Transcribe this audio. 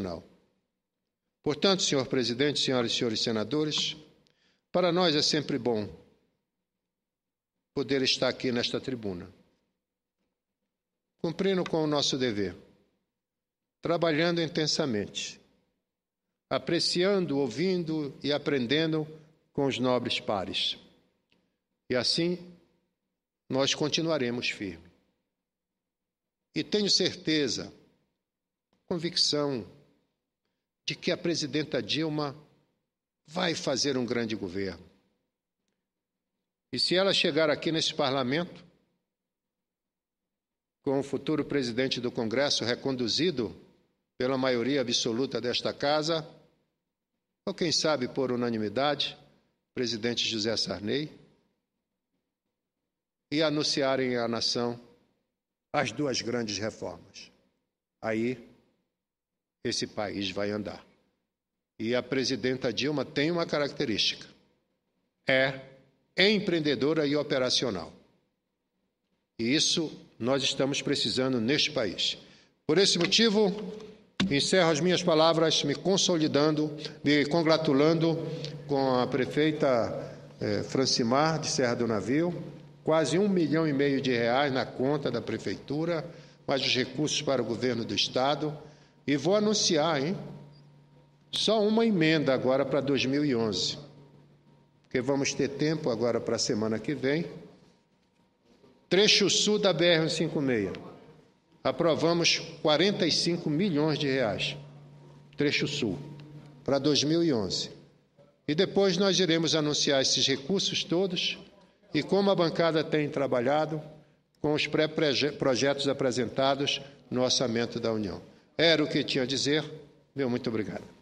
Nacional. Portanto, senhor presidente, senhoras e senhores senadores, para nós é sempre bom poder estar aqui nesta tribuna, cumprindo com o nosso dever, trabalhando intensamente, apreciando, ouvindo e aprendendo com os nobres pares. E assim nós continuaremos firmes. E tenho certeza, convicção, de que a presidenta Dilma vai fazer um grande governo. E se ela chegar aqui nesse parlamento, com o futuro presidente do Congresso reconduzido pela maioria absoluta desta casa, ou quem sabe por unanimidade, presidente José Sarney, e anunciarem à nação as duas grandes reformas. Aí esse país vai andar. E a presidenta Dilma tem uma característica: é empreendedora e operacional. E isso nós estamos precisando neste país. Por esse motivo, encerro as minhas palavras me consolidando, me congratulando com a prefeita eh, Francimar de Serra do Navio, quase um milhão e meio de reais na conta da prefeitura, mais os recursos para o governo do estado. E vou anunciar, hein? Só uma emenda agora para 2011. Porque vamos ter tempo agora para a semana que vem. Trecho sul da BR-156. Aprovamos 45 milhões de reais. Trecho sul. Para 2011. E depois nós iremos anunciar esses recursos todos e como a bancada tem trabalhado com os pré-projetos apresentados no orçamento da União. Era o que tinha a dizer. Meu muito obrigado.